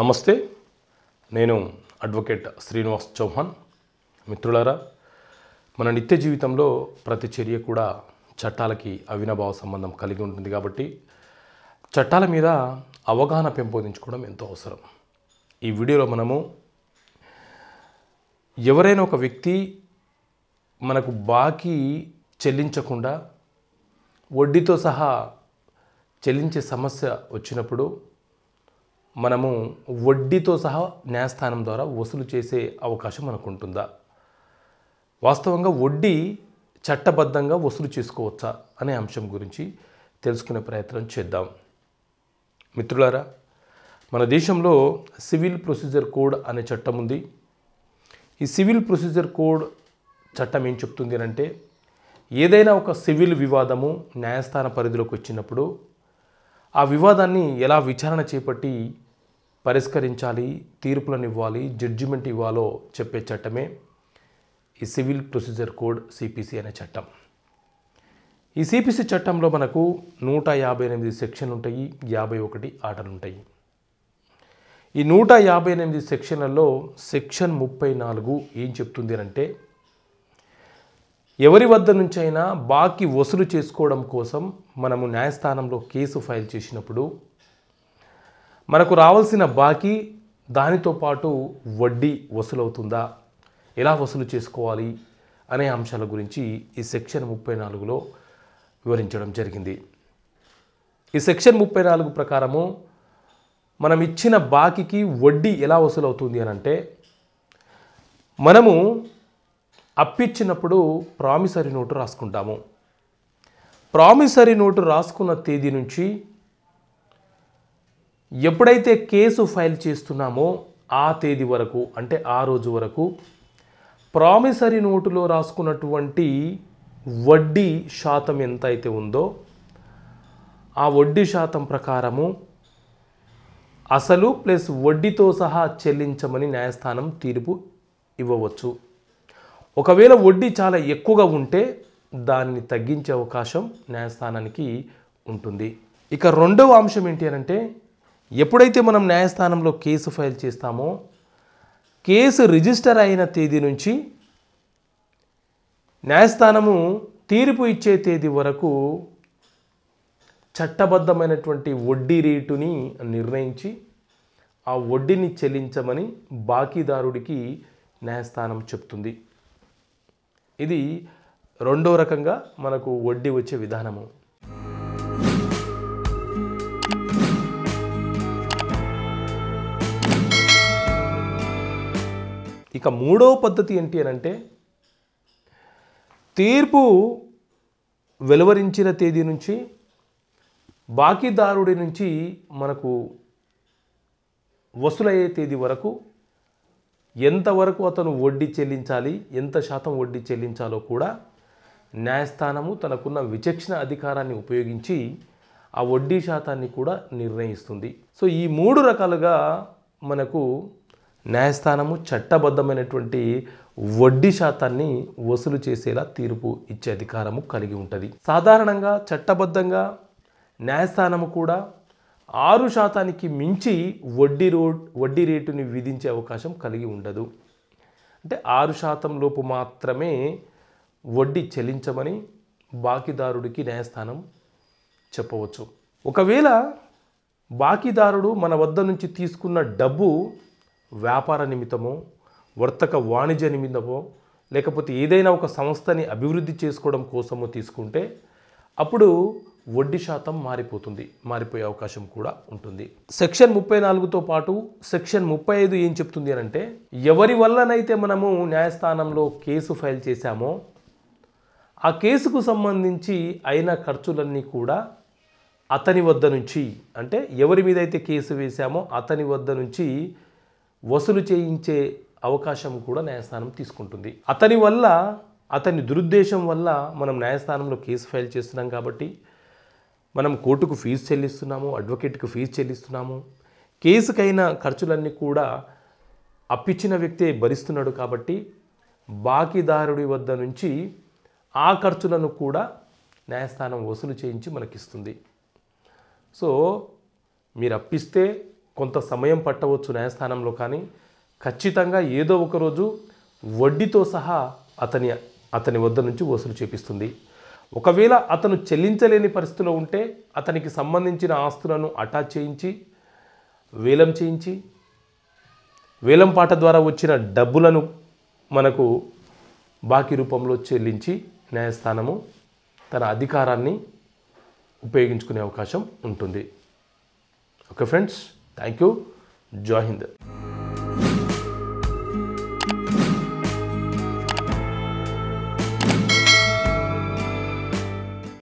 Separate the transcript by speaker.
Speaker 1: నమస్తే నేను అడ్వకేట్ శ్రీనివాస్ చౌహాన్ మిత్రులారా మన నిత్య జీవితంలో ప్రతి చర్య కూడా చట్టాలకి అవినాభావ సంబంధం కలిగి ఉంటుంది కాబట్టి చట్టాల మీద అవగాహన పెంపొందించుకోవడం ఎంతో అవసరం ఈ వీడియోలో మనము ఎవరైనా ఒక వ్యక్తి మనకు బాకీ చెల్లించకుండా వడ్డీతో సహా చెల్లించే సమస్య వచ్చినప్పుడు మనము వడ్డీతో సహా న్యాయస్థానం ద్వారా వసూలు చేసే అవకాశం మనకు ఉంటుందా వాస్తవంగా వడ్డీ చట్టబద్ధంగా వసూలు చేసుకోవచ్చా అనే అంశం గురించి తెలుసుకునే ప్రయత్నం చేద్దాం మిత్రులారా మన దేశంలో సివిల్ ప్రొసీజర్ కోడ్ అనే చట్టం ఉంది ఈ సివిల్ ప్రొసీజర్ కోడ్ చట్టం ఏం చెప్తుంది అంటే ఏదైనా ఒక సివిల్ వివాదము న్యాయస్థాన పరిధిలోకి వచ్చినప్పుడు ఆ వివాదాన్ని ఎలా విచారణ చేపట్టి పరిష్కరించాలి తీర్పులను ఇవ్వాలి జడ్జిమెంట్ ఇవ్వాలో చెప్పే చట్టమే ఈ సివిల్ ప్రొసీజర్ కోడ్ సిపిసి అనే చట్టం ఈ సిపిసి చట్టంలో మనకు నూట యాభై ఎనిమిది సెక్షన్లు ఉంటాయి యాభై ఒకటి ఆటలు ఉంటాయి ఈ నూట యాభై ఎనిమిది సెక్షన్లలో సెక్షన్ ముప్పై నాలుగు ఏం చెప్తుంది అంటే ఎవరి వద్ద నుంచైనా బాకీ వసూలు చేసుకోవడం కోసం మనము న్యాయస్థానంలో కేసు ఫైల్ చేసినప్పుడు మనకు రావాల్సిన బాకీ దానితో పాటు వడ్డీ వసూలవుతుందా ఎలా వసూలు చేసుకోవాలి అనే అంశాల గురించి ఈ సెక్షన్ ముప్పై నాలుగులో వివరించడం జరిగింది ఈ సెక్షన్ ముప్పై నాలుగు ప్రకారము మనం ఇచ్చిన బాకీకి వడ్డీ ఎలా వసూలవుతుంది అని అంటే మనము అప్పిచ్చినప్పుడు ప్రామిసరీ నోటు రాసుకుంటాము ప్రామిసరీ నోటు రాసుకున్న తేదీ నుంచి ఎప్పుడైతే కేసు ఫైల్ చేస్తున్నామో ఆ తేదీ వరకు అంటే ఆ రోజు వరకు ప్రామిసరీ నోటులో రాసుకున్నటువంటి వడ్డీ శాతం ఎంత అయితే ఉందో ఆ వడ్డీ శాతం ప్రకారము అసలు ప్లస్ వడ్డీతో సహా చెల్లించమని న్యాయస్థానం తీర్పు ఇవ్వవచ్చు ఒకవేళ వడ్డీ చాలా ఎక్కువగా ఉంటే దాన్ని తగ్గించే అవకాశం న్యాయస్థానానికి ఉంటుంది ఇక రెండవ అంశం ఏంటి అంటే ఎప్పుడైతే మనం న్యాయస్థానంలో కేసు ఫైల్ చేస్తామో కేసు రిజిస్టర్ అయిన తేదీ నుంచి న్యాయస్థానము తీర్పు ఇచ్చే తేదీ వరకు చట్టబద్ధమైనటువంటి వడ్డీ రేటుని నిర్ణయించి ఆ వడ్డీని చెల్లించమని బాకీదారుడికి న్యాయస్థానం చెప్తుంది ఇది రెండో రకంగా మనకు వడ్డీ వచ్చే విధానము ఇక మూడవ పద్ధతి ఏంటి అని అంటే తీర్పు వెలువరించిన తేదీ నుంచి బాకీదారుడి నుంచి మనకు వసూలయ్యే తేదీ వరకు ఎంతవరకు అతను వడ్డీ చెల్లించాలి ఎంత శాతం వడ్డీ చెల్లించాలో కూడా న్యాయస్థానము తనకున్న విచక్షణ అధికారాన్ని ఉపయోగించి ఆ వడ్డీ శాతాన్ని కూడా నిర్ణయిస్తుంది సో ఈ మూడు రకాలుగా మనకు న్యాయస్థానము చట్టబద్ధమైనటువంటి వడ్డీ శాతాన్ని వసూలు చేసేలా తీర్పు ఇచ్చే అధికారము కలిగి ఉంటుంది సాధారణంగా చట్టబద్ధంగా న్యాయస్థానము కూడా ఆరు శాతానికి మించి వడ్డీ రోడ్ వడ్డీ రేటుని విధించే అవకాశం కలిగి ఉండదు అంటే ఆరు శాతం లోపు మాత్రమే వడ్డీ చెల్లించమని బాకీదారుడికి న్యాయస్థానం చెప్పవచ్చు ఒకవేళ బాకీదారుడు మన వద్ద నుంచి తీసుకున్న డబ్బు వ్యాపార నిమిత్తమో వర్తక వాణిజ్య నిమిత్తమో లేకపోతే ఏదైనా ఒక సంస్థని అభివృద్ధి చేసుకోవడం కోసమో తీసుకుంటే అప్పుడు వడ్డీ శాతం మారిపోతుంది మారిపోయే అవకాశం కూడా ఉంటుంది సెక్షన్ ముప్పై నాలుగుతో పాటు సెక్షన్ ముప్పై ఐదు ఏం చెప్తుంది అని అంటే ఎవరి వల్లనైతే మనము న్యాయస్థానంలో కేసు ఫైల్ చేశామో ఆ కేసుకు సంబంధించి అయిన ఖర్చులన్నీ కూడా అతని వద్ద నుంచి అంటే ఎవరి మీద అయితే కేసు వేశామో అతని వద్ద నుంచి వసూలు చేయించే అవకాశం కూడా న్యాయస్థానం తీసుకుంటుంది అతని వల్ల అతని దురుద్దేశం వల్ల మనం న్యాయస్థానంలో కేసు ఫైల్ చేస్తున్నాం కాబట్టి మనం కోర్టుకు ఫీజు చెల్లిస్తున్నాము అడ్వకేట్కు ఫీజు చెల్లిస్తున్నాము కేసుకైన ఖర్చులన్నీ కూడా అప్పిచ్చిన వ్యక్తే భరిస్తున్నాడు కాబట్టి బాకీదారుడి వద్ద నుంచి ఆ ఖర్చులను కూడా న్యాయస్థానం వసూలు చేయించి మనకిస్తుంది సో మీరు అప్పిస్తే కొంత సమయం పట్టవచ్చు న్యాయస్థానంలో కానీ ఖచ్చితంగా ఏదో ఒకరోజు వడ్డీతో సహా అతని అతని వద్ద నుంచి వసూలు చేపిస్తుంది ఒకవేళ అతను చెల్లించలేని పరిస్థితిలో ఉంటే అతనికి సంబంధించిన ఆస్తులను అటాచ్ చేయించి వేలం చేయించి వేలం పాట ద్వారా వచ్చిన డబ్బులను మనకు బాకీ రూపంలో చెల్లించి న్యాయస్థానము తన అధికారాన్ని ఉపయోగించుకునే అవకాశం ఉంటుంది okay friends Thank you. Jai Hind.